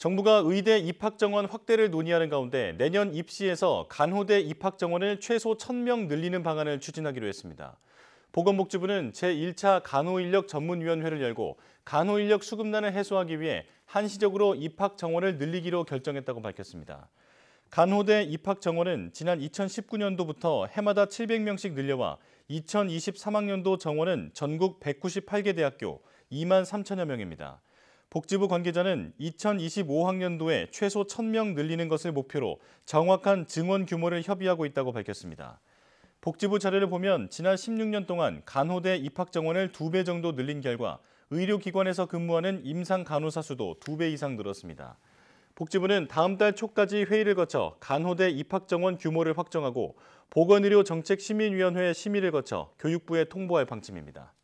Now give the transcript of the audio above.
정부가 의대 입학 정원 확대를 논의하는 가운데 내년 입시에서 간호대 입학 정원을 최소 1,000명 늘리는 방안을 추진하기로 했습니다. 보건복지부는 제1차 간호인력 전문위원회를 열고 간호인력 수급난을 해소하기 위해 한시적으로 입학 정원을 늘리기로 결정했다고 밝혔습니다. 간호대 입학 정원은 지난 2019년도부터 해마다 700명씩 늘려와 2023학년도 정원은 전국 198개 대학교 2만 3천여 명입니다. 복지부 관계자는 2025학년도에 최소 1,000명 늘리는 것을 목표로 정확한 증원 규모를 협의하고 있다고 밝혔습니다. 복지부 자료를 보면 지난 16년 동안 간호대 입학 정원을 2배 정도 늘린 결과 의료기관에서 근무하는 임상 간호사 수도 2배 이상 늘었습니다. 복지부는 다음 달 초까지 회의를 거쳐 간호대 입학 정원 규모를 확정하고 보건의료정책심의위원회 의 심의를 거쳐 교육부에 통보할 방침입니다.